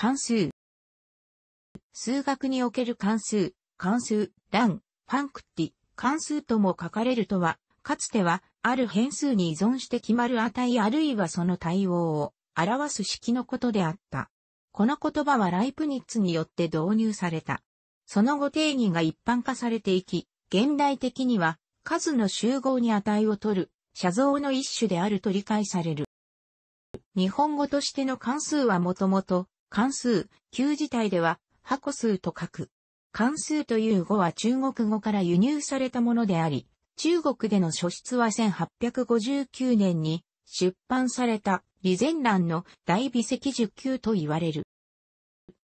関数。数学における関数、関数、ン、ファンクティ、関数とも書かれるとは、かつては、ある変数に依存して決まる値あるいはその対応を表す式のことであった。この言葉はライプニッツによって導入された。その後定義が一般化されていき、現代的には数の集合に値を取る写像の一種であると理解される。日本語としての関数はもともと関数、旧字体では、箱数と書く。関数という語は中国語から輸入されたものであり、中国での書出は1859年に出版された李前欄の大美石十九と言われる。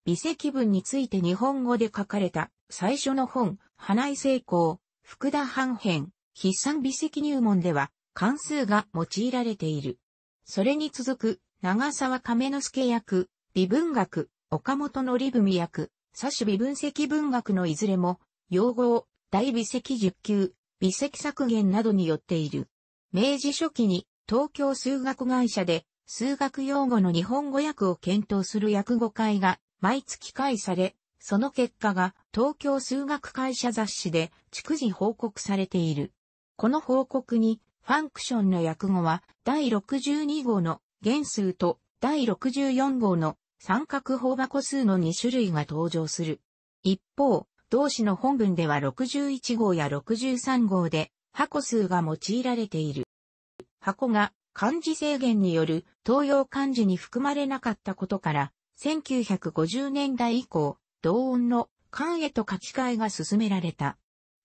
美石文について日本語で書かれた最初の本、花井成功、福田藩編、筆算美石入門では関数が用いられている。それに続く長沢亀之助役、微文学、岡本のブミ役、左種微分析文学のいずれも、用語大微積1級、微積削減などによっている。明治初期に東京数学会社で数学用語の日本語訳を検討する訳語会が毎月開され、その結果が東京数学会社雑誌で逐次報告されている。この報告にファンクションの訳語は第62号の元数と第64号の三角方箱数の2種類が登場する。一方、同紙の本文では61号や63号で箱数が用いられている。箱が漢字制限による東洋漢字に含まれなかったことから、1950年代以降、同音の漢へと書き換えが進められた。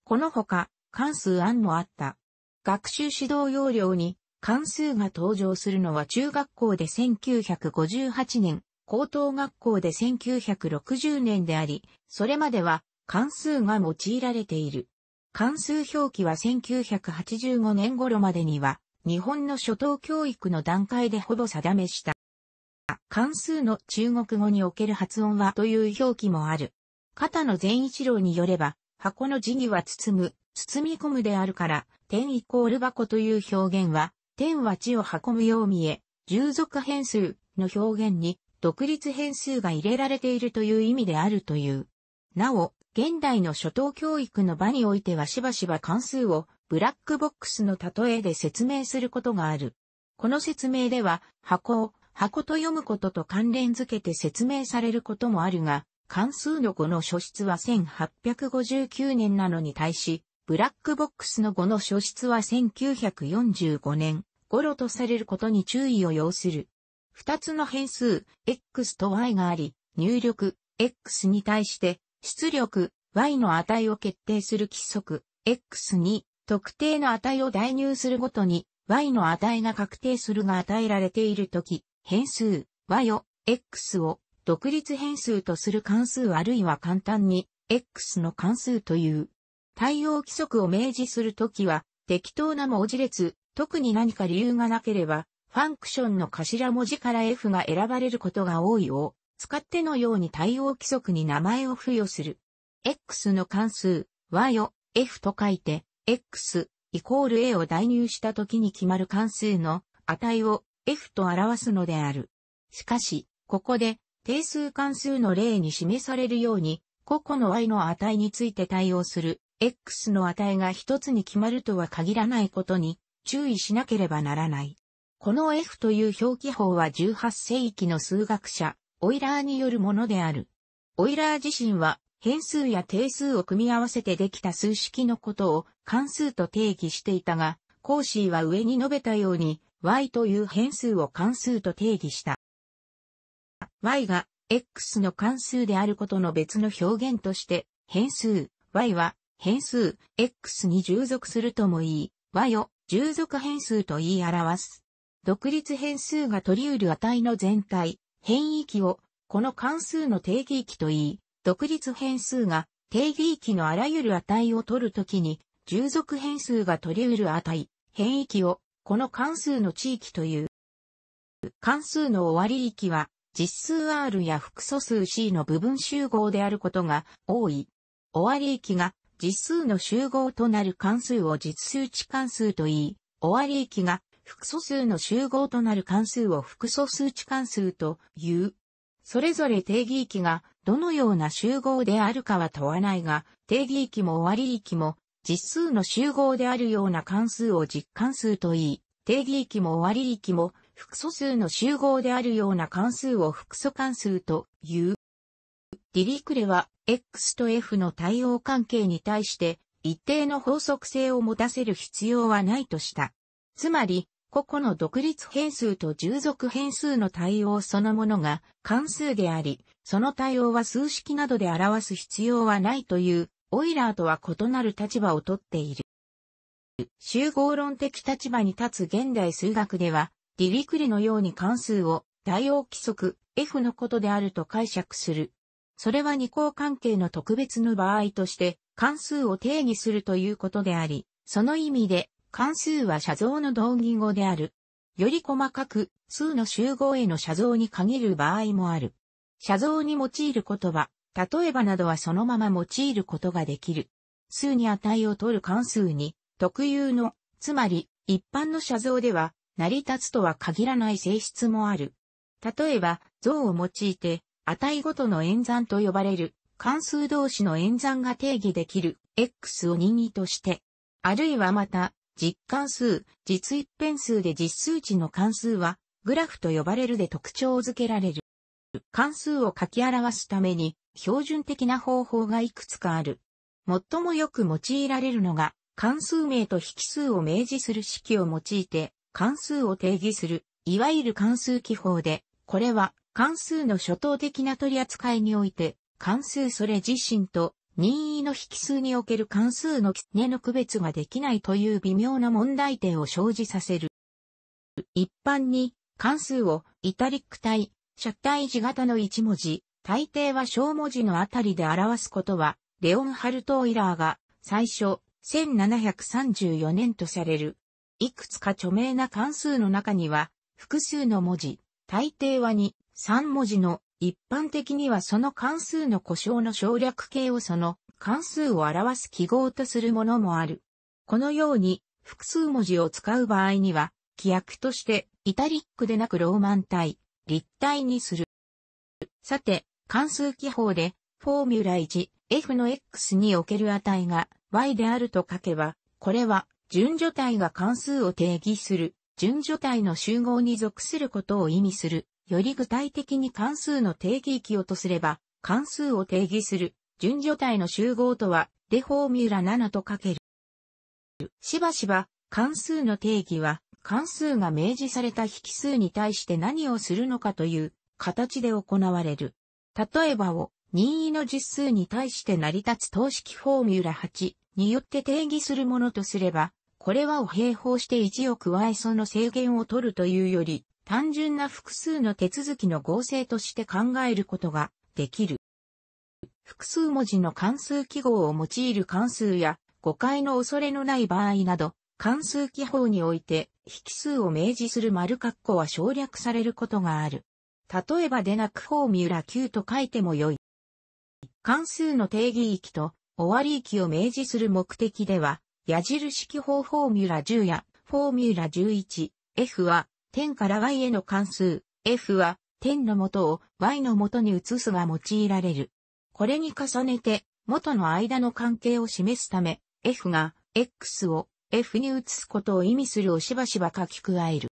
このほか、漢数案もあった。学習指導要領に漢数が登場するのは中学校で1958年、高等学校で1960年であり、それまでは関数が用いられている。関数表記は1985年頃までには、日本の初等教育の段階でほぼ定めした。関数の中国語における発音はという表記もある。片野善一郎によれば、箱の字には包む、包み込むであるから、点イコール箱という表現は、点は地を運ぶよう見え、従属変数の表現に独立変数が入れられているという意味であるという。なお、現代の初等教育の場においてはしばしば関数をブラックボックスの例えで説明することがある。この説明では箱を箱と読むことと関連づけて説明されることもあるが、関数の語の書出は1859年なのに対し、ブラックボックスの語の書出は1945年頃とされることに注意を要する。二つの変数、x と y があり、入力、x に対して、出力、y の値を決定する規則、x に、特定の値を代入するごとに、y の値が確定するが与えられているとき、変数、y を、x を、独立変数とする関数あるいは簡単に、x の関数という、対応規則を明示するときは、適当な文字列、特に何か理由がなければ、ファンクションの頭文字から F が選ばれることが多いを、使ってのように対応規則に名前を付与する。X の関数、Y を F と書いて、X イコール A を代入した時に決まる関数の値を F と表すのである。しかし、ここで定数関数の例に示されるように、個々の y の値について対応する x の値が一つに決まるとは限らないことに注意しなければならない。この F という表記法は18世紀の数学者、オイラーによるものである。オイラー自身は変数や定数を組み合わせてできた数式のことを関数と定義していたが、コーシーは上に述べたように y という変数を関数と定義した。y が x の関数であることの別の表現として変数 y は変数 x に従属するとも言い、y を従属変数と言い表す。独立変数が取り得る値の全体、変異域を、この関数の定義域と言い、独立変数が定義域のあらゆる値を取るときに、従属変数が取り得る値、変域を、この関数の地域という。関数の終わり域は、実数 R や複素数 C の部分集合であることが多い。終わり域が実数の集合となる関数を実数値関数と言い、終わり域が複素数の集合となる関数を複素数値関数という。それぞれ定義域がどのような集合であるかは問わないが、定義域も終わり域も実数の集合であるような関数を実関数と言い、定義域も終わり域も複素数の集合であるような関数を複素関数という。ディリクレは X と F の対応関係に対して一定の法則性を持たせる必要はないとした。つまり、個々の独立変数と従属変数の対応そのものが関数であり、その対応は数式などで表す必要はないという、オイラーとは異なる立場をとっている。集合論的立場に立つ現代数学では、ディリクリのように関数を対応規則 F のことであると解釈する。それは二項関係の特別の場合として関数を定義するということであり、その意味で関数は写像の同義語である。より細かく、数の集合への写像に限る場合もある。写像に用いる言葉、例えばなどはそのまま用いることができる。数に値を取る関数に、特有の、つまり、一般の写像では、成り立つとは限らない性質もある。例えば、像を用いて、値ごとの演算と呼ばれる、関数同士の演算が定義できる、x を任意として、あるいはまた、実関数、実一辺数で実数値の関数は、グラフと呼ばれるで特徴づけられる。関数を書き表すために、標準的な方法がいくつかある。最もよく用いられるのが、関数名と引数を明示する式を用いて、関数を定義する、いわゆる関数記法で、これは関数の初等的な取り扱いにおいて、関数それ自身と任意の引数における関数の狐の区別ができないという微妙な問題点を生じさせる。一般に関数をイタリック体、シャッタ字型の1文字、大抵は小文字のあたりで表すことは、レオンハルト・オイラーが最初1734年とされる。いくつか著名な関数の中には、複数の文字、大抵は2、3文字の一般的にはその関数の故障の省略形をその関数を表す記号とするものもある。このように複数文字を使う場合には、規約としてイタリックでなくローマン体、立体にする。さて、関数記法で、フォーミュラ 1F の X における値が Y であると書けば、これは順序体が関数を定義する順序体の集合に属することを意味するより具体的に関数の定義域をとすれば、関数を定義する順序体の集合とは、デフォーミュラ7と書ける。しばしば、関数の定義は、関数が明示された引数に対して何をするのかという形で行われる。例えばを任意の実数に対して成り立つ等式フォーミュラ8によって定義するものとすれば、これはを並行して1を加えその制限を取るというより、単純な複数の手続きの合成として考えることができる。複数文字の関数記号を用いる関数や誤解の恐れのない場合など、関数記法において引数を明示する丸括弧は省略されることがある。例えばでなくフォーミュラ Q と書いてもよい。関数の定義域と終わり域を明示する目的では、矢印記法フォーミュラ10やフォーミュラ 11F は点から y への関数、f は、点の元を y の元に移すが用いられる。これに重ねて、元の間の関係を示すため、f が x を f に移すことを意味するをしばしば書き加える。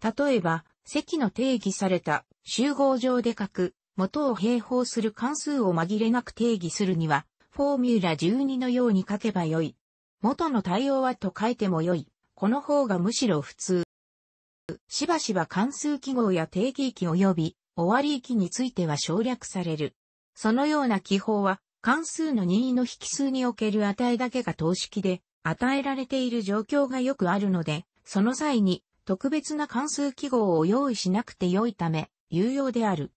例えば、積の定義された集合上で書く元を平方する関数を紛れなく定義するには、フォーミュラ12のように書けばよい。元の対応はと書いてもよい。この方がむしろ普通。しばしば関数記号や定義域及び終わり域については省略される。そのような記法は関数の任意の引数における値だけが等式で与えられている状況がよくあるので、その際に特別な関数記号を用意しなくて良いため有用である。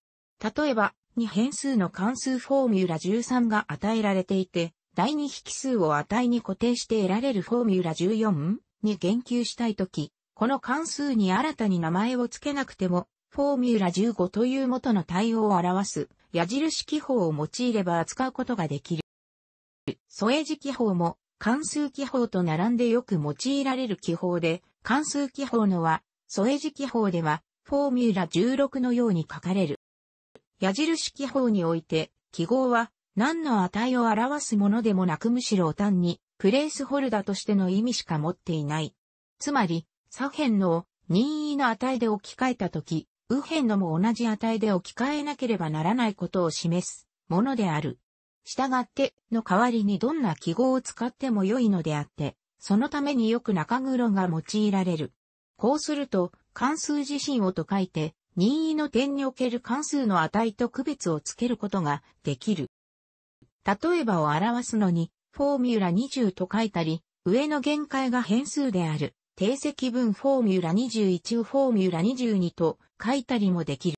例えば、2変数の関数フォーミュラ13が与えられていて、第2引数を値に固定して得られるフォーミュラ14に言及したいとき、この関数に新たに名前を付けなくても、フォーミュラ15という元の対応を表す矢印記法を用いれば扱うことができる。添え字記法も関数記法と並んでよく用いられる記法で、関数記法のは、添え字記法では、フォーミュラ16のように書かれる。矢印記法において、記号は何の値を表すものでもなくむしろ単に、プレースホルダーとしての意味しか持っていない。つまり、左辺の任意の値で置き換えたとき、右辺のも同じ値で置き換えなければならないことを示すものである。従っての代わりにどんな記号を使っても良いのであって、そのためによく中黒が用いられる。こうすると、関数自身をと書いて、任意の点における関数の値と区別をつけることができる。例えばを表すのに、フォーミュラ20と書いたり、上の限界が変数である定積分フォーミュラ21をフォーミュラ22と書いたりもできる。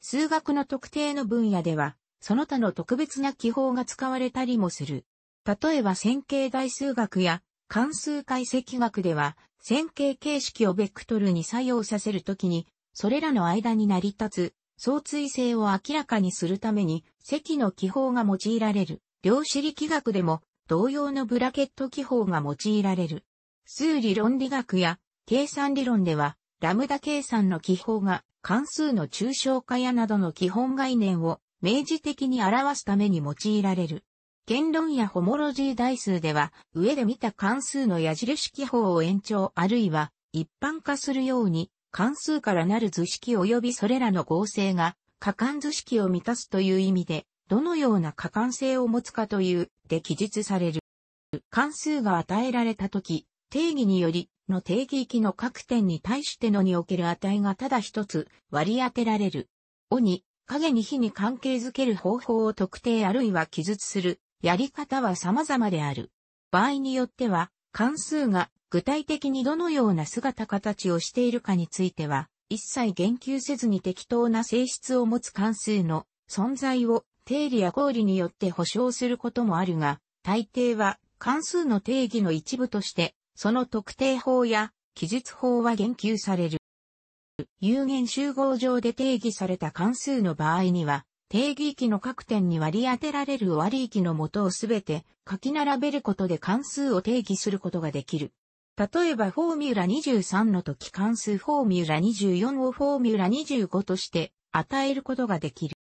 数学の特定の分野では、その他の特別な記法が使われたりもする。例えば線形代数学や関数解析学では、線形形式をベクトルに作用させるときに、それらの間に成り立つ相対性を明らかにするために、積の記法が用いられる。量子力学でも同様のブラケット記法が用いられる。数理論理学や計算理論では、ラムダ計算の記法が関数の抽象化やなどの基本概念を明示的に表すために用いられる。言論やホモロジー代数では、上で見た関数の矢印記法を延長あるいは一般化するように、関数からなる図式及びそれらの合成が、可感図式を満たすという意味で、どのような可感性を持つかという、で記述される。関数が与えられたとき、定義により、の定義域の各点に対してのにおける値がただ一つ割り当てられる。おに、影に火に関係づける方法を特定あるいは記述する、やり方は様々である。場合によっては、関数が具体的にどのような姿形をしているかについては、一切言及せずに適当な性質を持つ関数の存在を定理や公理によって保証することもあるが、大抵は関数の定義の一部としてその特定法や記述法は言及される。有限集合上で定義された関数の場合には、定義域の各点に割り当てられる割り域のとをすべて書き並べることで関数を定義することができる。例えばフォーミュラ23の時関数フォーミュラ24をフォーミュラ25として与えることができる。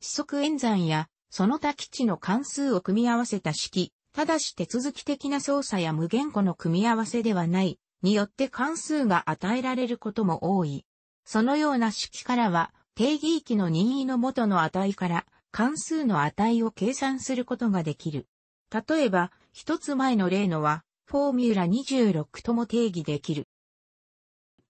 四則演算やその他基地の関数を組み合わせた式ただし手続き的な操作や無言語の組み合わせではない、によって関数が与えられることも多い。そのような式からは、定義域の任意の元の値から関数の値を計算することができる。例えば、一つ前の例のは、フォーミュラ26とも定義できる。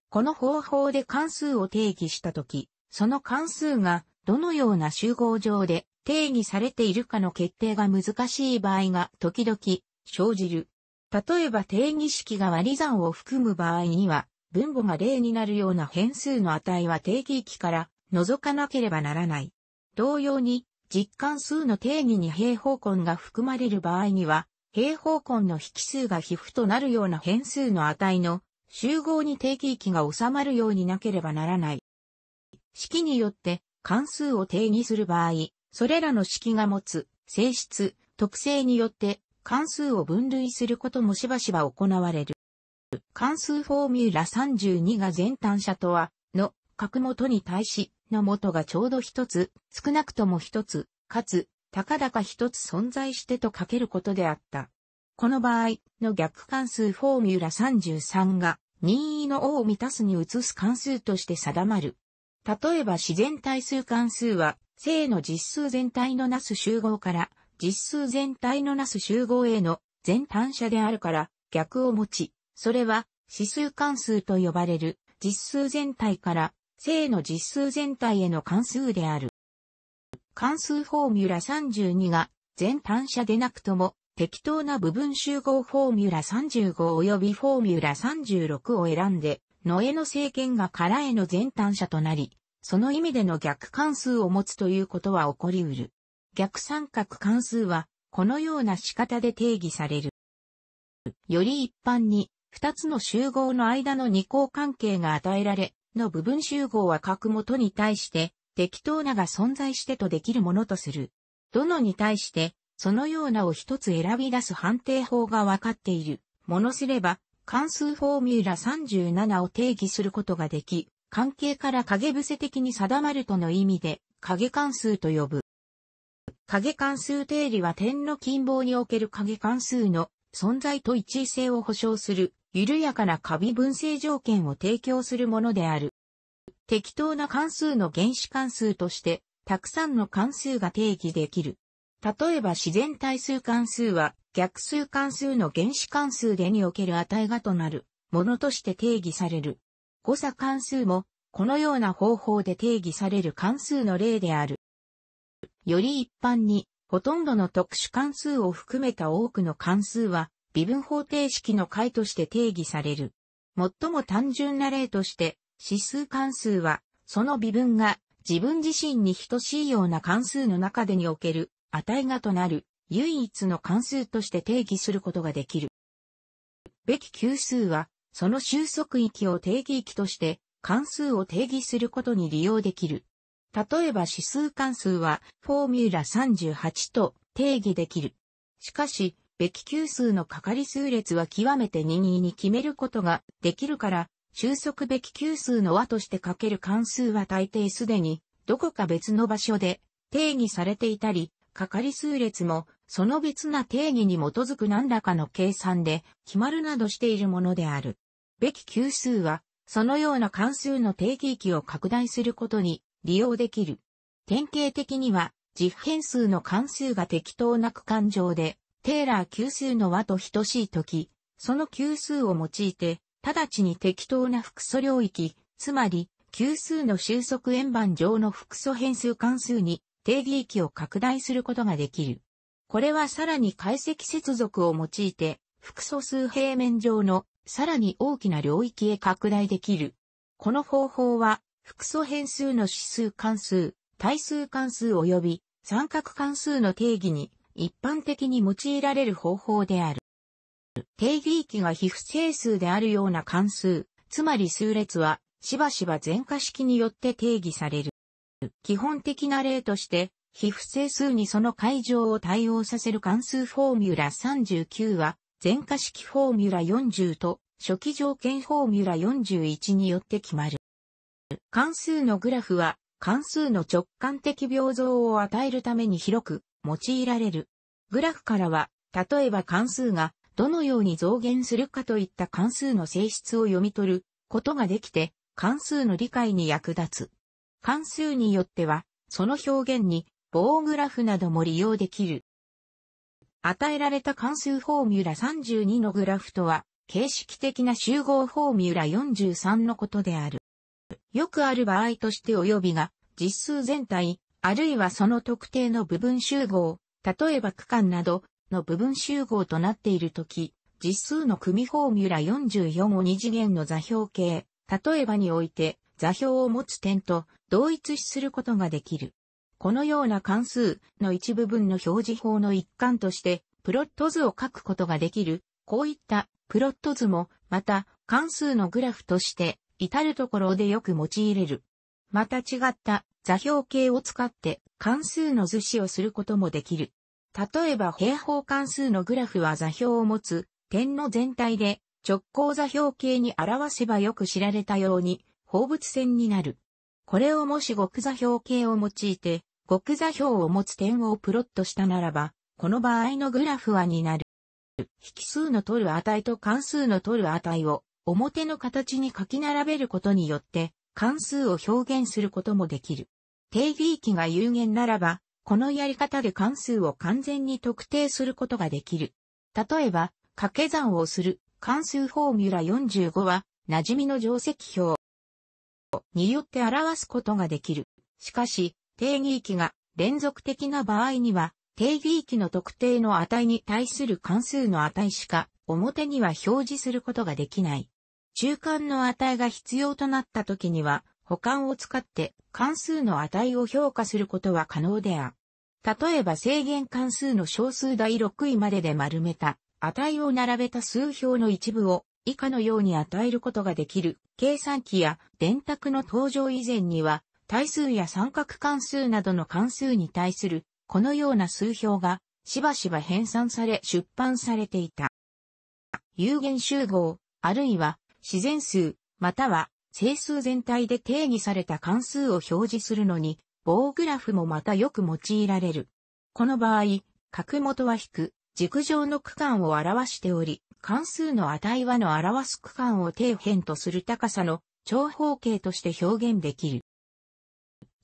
この方法で関数を定義したとき、その関数がどのような集合上で定義されているかの決定が難しい場合が時々生じる。例えば定義式が割り算を含む場合には、分母が0になるような変数の値は定義域から除かなければならない。同様に、実関数の定義に平方根が含まれる場合には、平方根の引数が皮膚となるような変数の値の集合に定義域が収まるようになければならない。式によって関数を定義する場合、それらの式が持つ性質、特性によって関数を分類することもしばしば行われる。関数フォーミュラ32が全単車とは、の、角元に対し、の元がちょうど一つ、少なくとも一つ、かつ、たかだか一つ存在してと書けることであった。この場合、の逆関数フォーミュラ33が、任意の O を満たすに移す関数として定まる。例えば自然対数関数は、正の実数全体のなす集合から、実数全体のなす集合への全単車であるから逆を持ち、それは指数関数と呼ばれる実数全体から正の実数全体への関数である。関数フォーミュラ32が全単車でなくとも適当な部分集合フォーミュラ35及びフォーミュラ36を選んで、野江の政権が空への全単車となり、その意味での逆関数を持つということは起こりうる。逆三角関数は、このような仕方で定義される。より一般に、二つの集合の間の二項関係が与えられ、の部分集合は各元に対して、適当なが存在してとできるものとする。どのに対して、そのようなを一つ選び出す判定法がわかっている。ものすれば、関数フォーミュラ37を定義することができ、関係から影伏せ的に定まるとの意味で、影関数と呼ぶ。影関数定理は点の近傍における影関数の存在と一位性を保証する、緩やかなカビ分性条件を提供するものである。適当な関数の原子関数として、たくさんの関数が定義できる。例えば自然対数関数は逆数関数の原子関数でにおける値がとなるものとして定義される。誤差関数も、このような方法で定義される関数の例である。より一般に、ほとんどの特殊関数を含めた多くの関数は、微分方程式の解として定義される。最も単純な例として、指数関数は、その微分が自分自身に等しいような関数の中でにおける値がとなる唯一の関数として定義することができる。べき級数はその収束域を定義域として関数を定義することに利用できる。例えば指数関数はフォーミュラ38と定義できる。しかし、べき級数のかかり数列は極めて任意に決めることができるから、収束べき級数の和としてかける関数は大抵すでに、どこか別の場所で定義されていたり、かかり数列も、その別な定義に基づく何らかの計算で決まるなどしているものである。べき級数は、そのような関数の定義域を拡大することに利用できる。典型的には、実変数の関数が適当な区間上で、テーラー級数の和と等しいとき、その級数を用いて、直ちに適当な複素領域、つまり、級数の収束円盤上の複素変数関数に定義域を拡大することができる。これはさらに解析接続を用いて、複素数平面上のさらに大きな領域へ拡大できる。この方法は、複素変数の指数関数、対数関数及び三角関数の定義に一般的に用いられる方法である。定義域が非不整数であるような関数、つまり数列は、しばしば全化式によって定義される。基本的な例として、非不整数にその解乗を対応させる関数フォーミュラ39は、全化式フォーミュラ40と初期条件フォーミュラ41によって決まる。関数のグラフは関数の直感的病像を与えるために広く用いられる。グラフからは、例えば関数がどのように増減するかといった関数の性質を読み取ることができて、関数の理解に役立つ。関数によっては、その表現に棒グラフなども利用できる。与えられた関数フォーミュラ32のグラフとは、形式的な集合フォーミュラ43のことである。よくある場合として及びが、実数全体、あるいはその特定の部分集合、例えば区間などの部分集合となっているとき、実数の組フォーミュラ44を二次元の座標形、例えばにおいて座標を持つ点と同一視することができる。このような関数の一部分の表示法の一環として、プロット図を書くことができる、こういったプロット図も、また関数のグラフとして、至るところでよく用いれる。また違った座標系を使って関数の図示をすることもできる。例えば平方関数のグラフは座標を持つ点の全体で直行座標系に表せばよく知られたように放物線になる。これをもし極座標系を用いて極座標を持つ点をプロットしたならば、この場合のグラフはになる。引数の取る値と関数の取る値を表の形に書き並べることによって関数を表現することもできる。定義域が有限ならば、このやり方で関数を完全に特定することができる。例えば、掛け算をする関数フォーミュラ45は、馴染みの定石表によって表すことができる。しかし、定義域が連続的な場合には、定義域の特定の値に対する関数の値しか表には表示することができない。中間の値が必要となった時には、保管を使って関数の値を評価することは可能である。例えば制限関数の小数第6位までで丸めた値を並べた数表の一部を以下のように与えることができる計算機や電卓の登場以前には対数や三角関数などの関数に対する、このような数表が、しばしば編纂され出版されていた。有限集合、あるいは自然数、または整数全体で定義された関数を表示するのに、棒グラフもまたよく用いられる。この場合、角元は引く、軸上の区間を表しており、関数の値はの表す区間を底辺とする高さの長方形として表現できる。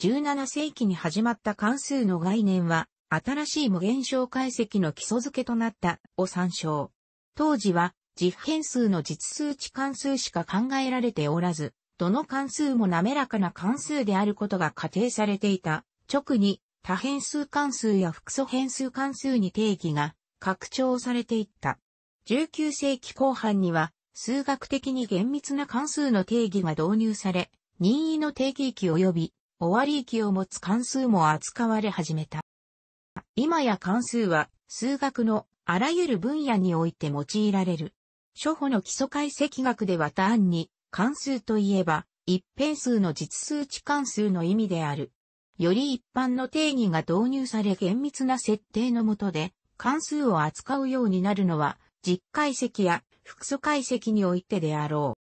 17世紀に始まった関数の概念は、新しい無限小解析の基礎付けとなったを参照。当時は、実変数の実数値関数しか考えられておらず、どの関数も滑らかな関数であることが仮定されていた。直に、多変数関数や複素変数関数に定義が拡張されていった。19世紀後半には、数学的に厳密な関数の定義が導入され、任意の定義域及び終わり域を持つ関数も扱われ始めた。今や関数は数学のあらゆる分野において用いられる。初歩の基礎解析学では単に関数といえば一変数の実数値関数の意味である。より一般の定義が導入され厳密な設定のもとで関数を扱うようになるのは実解析や複素解析においてであろ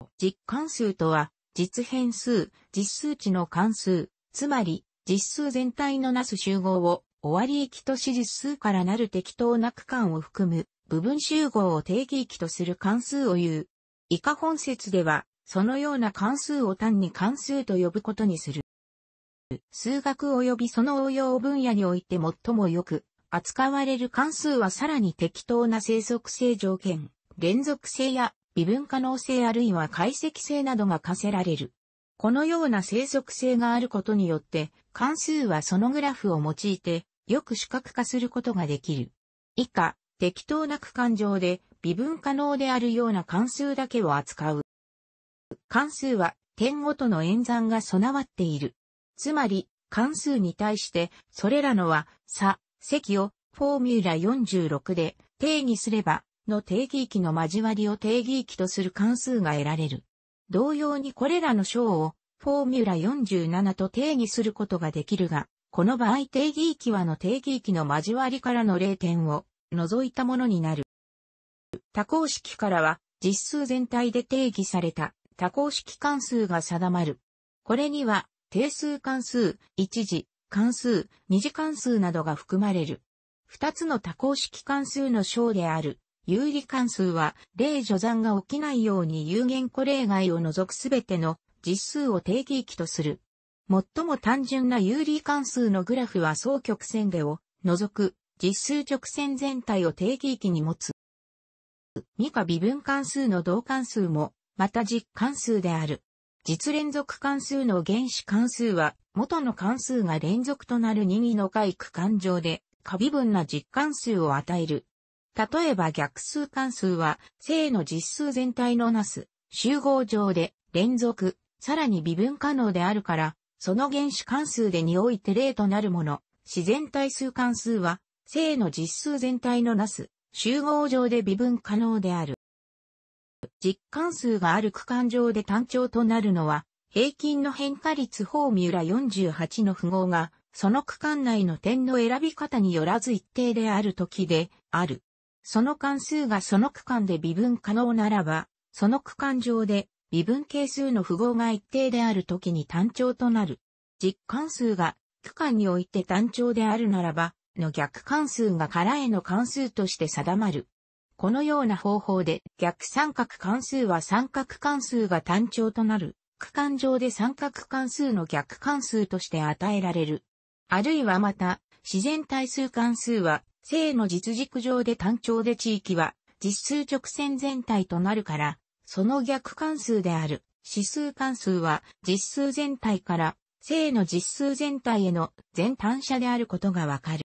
う。実関数とは実変数、実数値の関数、つまり、実数全体のなす集合を、終わり域とし実数からなる適当な区間を含む、部分集合を定義域とする関数を言う。以下本節では、そのような関数を単に関数と呼ぶことにする。数学及びその応用分野において最もよく扱われる関数はさらに適当な生息性条件、連続性や微分可能性あるいは解析性などが課せられる。このような生息性があることによって、関数はそのグラフを用いて、よく視覚化することができる。以下、適当な区間上で微分可能であるような関数だけを扱う。関数は点ごとの演算が備わっている。つまり、関数に対して、それらのは、差、積を、フォーミュラ46で定義すれば、の定義域の交わりを定義域とする関数が得られる。同様にこれらの章をフォーミュラ47と定義することができるが、この場合定義域はの定義域の交わりからの0点を除いたものになる。多項式からは実数全体で定義された多項式関数が定まる。これには定数関数、一次、関数、二次関数などが含まれる。二つの多項式関数の章である有利関数は、例除算が起きないように有限個例外を除くすべての実数を定義域とする。最も単純な有利関数のグラフは双曲線でを除く実数直線全体を定義域に持つ。二下微分関数の同関数も、また実関数である。実連続関数の原子関数は、元の関数が連続となる任意の回区間上で、過微分な実関数を与える。例えば逆数関数は、正の実数全体のなす、集合上で、連続、さらに微分可能であるから、その原子関数でにおいて例となるもの。自然対数関数は、正の実数全体のなす、集合上で微分可能である。実関数がある区間上で単調となるのは、平均の変化率フォーミュラ48の符号が、その区間内の点の選び方によらず一定である時で、ある。その関数がその区間で微分可能ならば、その区間上で微分係数の符号が一定であるときに単調となる。実関数が区間において単調であるならば、の逆関数が空への関数として定まる。このような方法で逆三角関数は三角関数が単調となる。区間上で三角関数の逆関数として与えられる。あるいはまた、自然対数関数は正の実軸上で単調で地域は実数直線全体となるから、その逆関数である指数関数は実数全体から正の実数全体への全単車であることがわかる。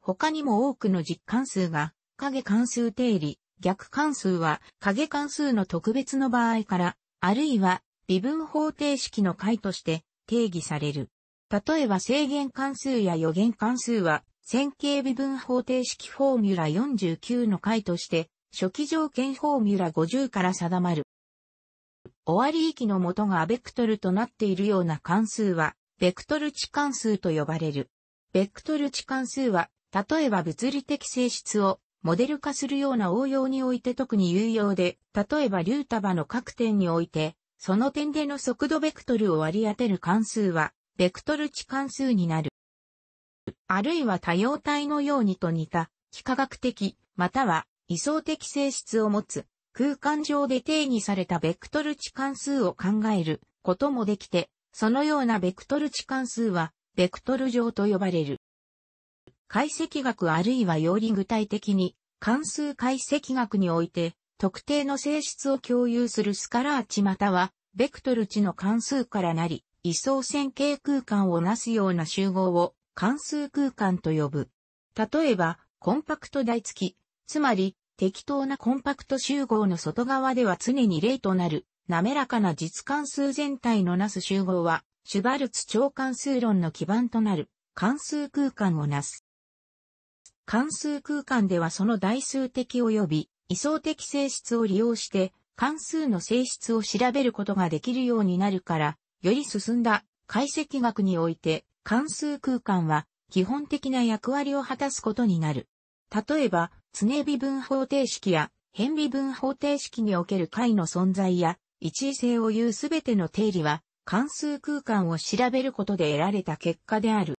他にも多くの実関数が影関数定理、逆関数は影関数の特別の場合から、あるいは微分方程式の解として定義される。例えば制限関数や予言関数は線形微分方程式フォーミュラ49の解として、初期条件フォーミュラ50から定まる。終わり域の元がベクトルとなっているような関数は、ベクトル値関数と呼ばれる。ベクトル値関数は、例えば物理的性質をモデル化するような応用において特に有用で、例えば竜束の各点において、その点での速度ベクトルを割り当てる関数は、ベクトル値関数になる。あるいは多様体のようにと似た、幾何学的、または、位相的性質を持つ、空間上で定義されたベクトル値関数を考えることもできて、そのようなベクトル値関数は、ベクトル上と呼ばれる。解析学あるいはより具体的に、関数解析学において、特定の性質を共有するスカラー値または、ベクトル値の関数からなり、位相線形空間をなすような集合を関数空間と呼ぶ。例えば、コンパクト台付き、つまり、適当なコンパクト集合の外側では常に例となる、滑らかな実関数全体のなす集合は、シュバルツ超関数論の基盤となる、関数空間をなす。関数空間ではその代数的及び位相的性質を利用して、関数の性質を調べることができるようになるから、より進んだ解析学において、関数空間は基本的な役割を果たすことになる。例えば、常微分方程式や変微分方程式における解の存在や一位性を言うすべての定理は関数空間を調べることで得られた結果である。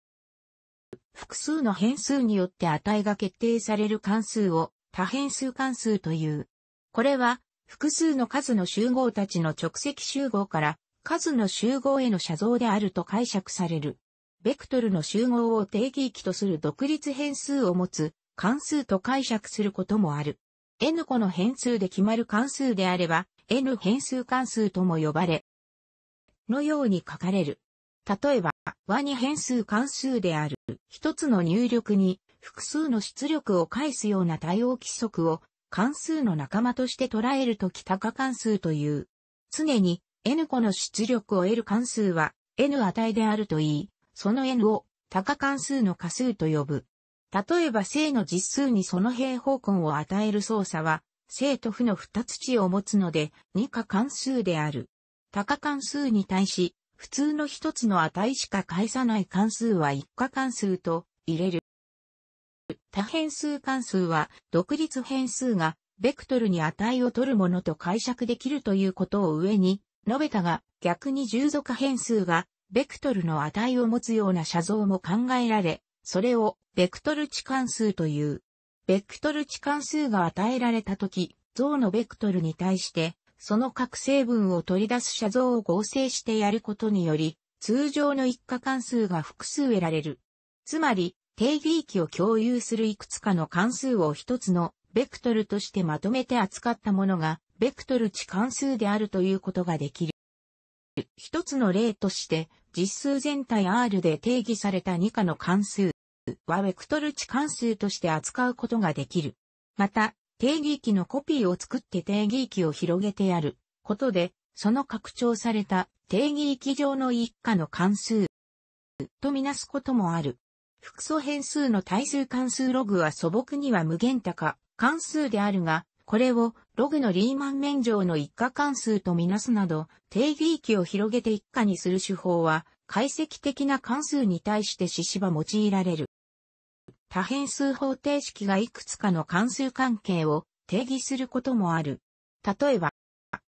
複数の変数によって値が決定される関数を多変数関数という。これは複数の数の集合たちの直積集合から数の集合への写像であると解釈される。ベクトルの集合を定義域とする独立変数を持つ関数と解釈することもある。n 個の変数で決まる関数であれば、n 変数関数とも呼ばれ、のように書かれる。例えば、和に変数関数である一つの入力に複数の出力を返すような対応規則を関数の仲間として捉えるとき高関数という。常に n 個の出力を得る関数は n 値であるといい、その n を多価関数の仮数と呼ぶ。例えば正の実数にその平方根を与える操作は、正と負の二つ値を持つので、二価関数である。多価関数に対し、普通の一つの値しか返さない関数は一価関数と入れる。多変数関数は、独立変数が、ベクトルに値を取るものと解釈できるということを上に述べたが、逆に重属変数がベクトルの値を持つような写像も考えられ、それをベクトル置換数という。ベクトル置換数が与えられたとき、像のベクトルに対して、その各成分を取り出す写像を合成してやることにより、通常の一過関数が複数得られる。つまり、定義域を共有するいくつかの関数を一つのベクトルとしてまとめて扱ったものが、ベクトル置換数であるということができる。一つの例として、実数全体 R で定義された2価の関数はベクトル値関数として扱うことができる。また、定義域のコピーを作って定義域を広げてやることで、その拡張された定義域上の一価の関数とみなすこともある。複素変数の対数関数ログは素朴には無限高関数であるが、これをログのリーマン免状の一過関数とみなすなど、定義域を広げて一過にする手法は、解析的な関数に対して獅子は用いられる。多変数方程式がいくつかの関数関係を定義することもある。例えば、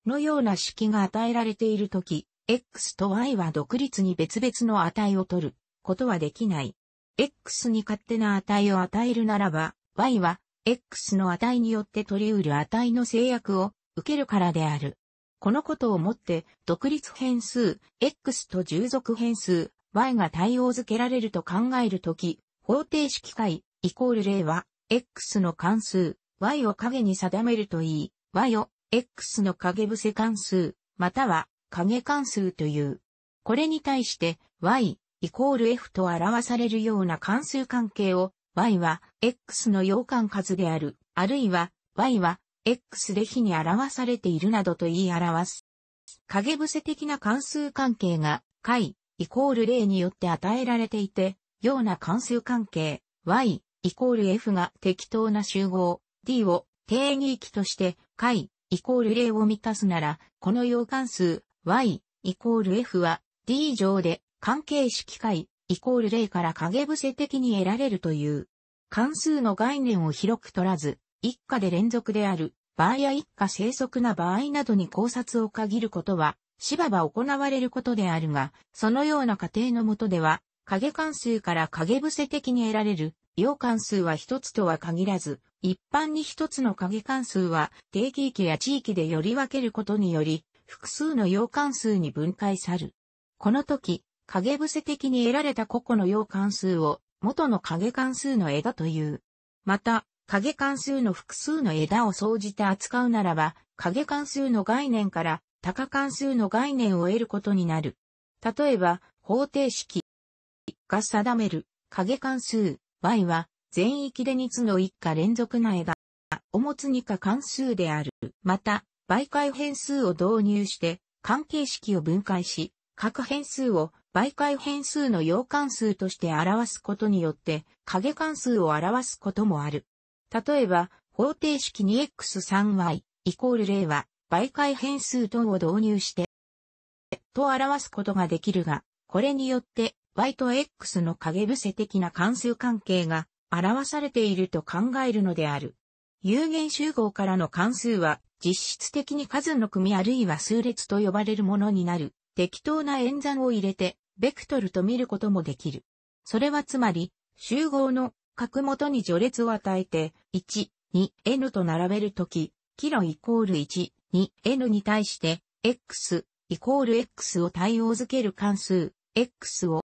のような式が与えられているとき、x と y は独立に別々の値を取ることはできない。x に勝手な値を与えるならば、y は x の値によって取り得る値の制約を受けるからである。このことをもって、独立変数、x と従属変数、y が対応づけられると考えるとき、方程式解、イコール例は、x の関数、y を影に定めるといい、y を x の影伏せ関数、または影関数という。これに対して y イコール f と表されるような関数関係を y は x の洋間数である、あるいは y は x で比に表されているなどと言い表す。影伏せ的な関数関係が解イコール0によって与えられていて、ような関数関係 y イコール f が適当な集合 d を定義域として解イコール0を満たすなら、この洋関数 y イコール f は d 上で関係式解イコール0から影伏せ的に得られるという、関数の概念を広く取らず、一家で連続である場合や一家生息な場合などに考察を限ることは、しばば行われることであるが、そのような過程のもとでは、影関数から影伏せ的に得られる、要関数は一つとは限らず、一般に一つの影関数は定期域や地域でより分けることにより、複数の要関数に分解さる。この時、影伏せ的に得られた個々の要関数を元の影関数の枝という。また、影関数の複数の枝を総じて扱うならば、影関数の概念から多価関数の概念を得ることになる。例えば、方程式が定める影関数 y は全域で2つの1か連続な枝を持つ2か関数である。また、媒介変数を導入して関係式を分解し、各変数を媒介変数の要関数として表すことによって、影関数を表すこともある。例えば、方程式 2x3y イコール0は、媒介変数等を導入して、と表すことができるが、これによって、y と x の影伏せ的な関数関係が表されていると考えるのである。有限集合からの関数は、実質的に数の組あるいは数列と呼ばれるものになる。適当な演算を入れて、ベクトルと見ることもできる。それはつまり、集合の角元に序列を与えて、1、2、n と並べるとき、キロイコール1、2、n に対して、x、イコール x を対応づける関数、x を、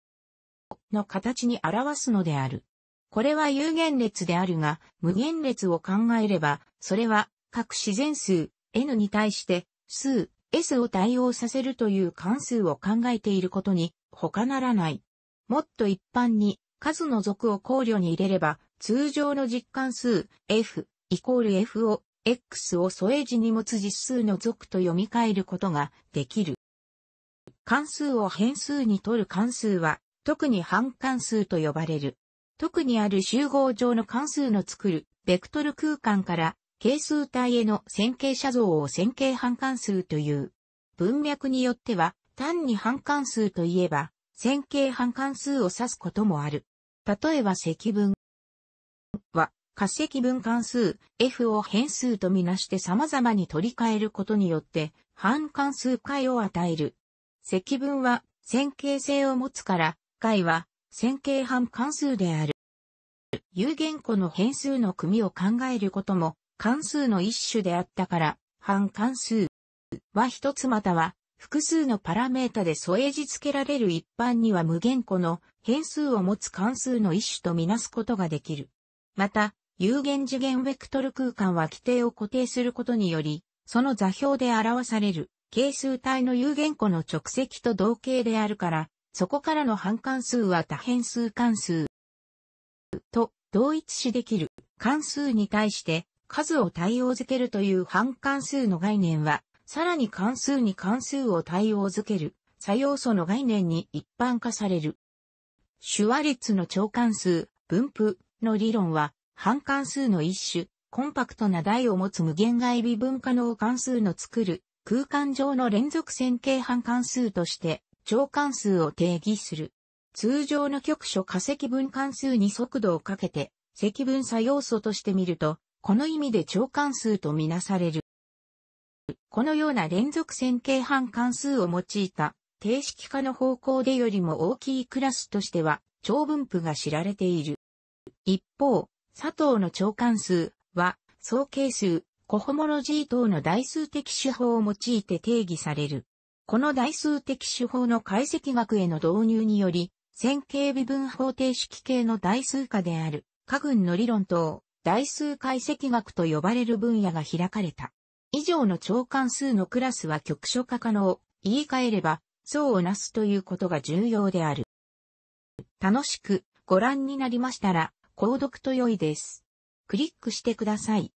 の形に表すのである。これは有限列であるが、無限列を考えれば、それは、各自然数、n に対して、数、s を対応させるという関数を考えていることに他ならない。もっと一般に、数の属を考慮に入れれば、通常の実関数 f イコール f を x を添え字に持つ実数の属と読み替えることができる。関数を変数に取る関数は、特に半関数と呼ばれる。特にある集合上の関数の作るベクトル空間から係数体への線形写像を線形半関数という。文脈によっては単に半関数といえば、線形半関数を指すこともある。例えば積分は、化石分関数 F を変数とみなして様々に取り替えることによって、半関数解を与える。積分は線形性を持つから、解は線形半関数である。有限個の変数の組を考えることも関数の一種であったから、半関数は一つまたは複数のパラメータで添え字付けられる一般には無限個の変数を持つ関数の一種とみなすことができる。また、有限次元ベクトル空間は規定を固定することにより、その座標で表される係数体の有限個の直積と同型であるから、そこからの半関数は多変数関数と同一視できる関数に対して数を対応づけるという半関数の概念はさらに関数に関数を対応づける、作用素の概念に一般化される。手話率の超関数、分布の理論は、半関数の一種、コンパクトな台を持つ無限外微分可能関数の作る、空間上の連続線形半関数として、超関数を定義する。通常の局所化積分関数に速度をかけて、積分作用素としてみると、この意味で超関数とみなされる。このような連続線形半関数を用いた定式化の方向でよりも大きいクラスとしては長分布が知られている。一方、佐藤の長関数は総係数、コホモロジー等の代数的手法を用いて定義される。この代数的手法の解析学への導入により、線形微分方程式系の代数化である、家群の理論等、代数解析学と呼ばれる分野が開かれた。以上の超関数のクラスは局所化可能、言い換えれば、層をなすということが重要である。楽しくご覧になりましたら、購読と良いです。クリックしてください。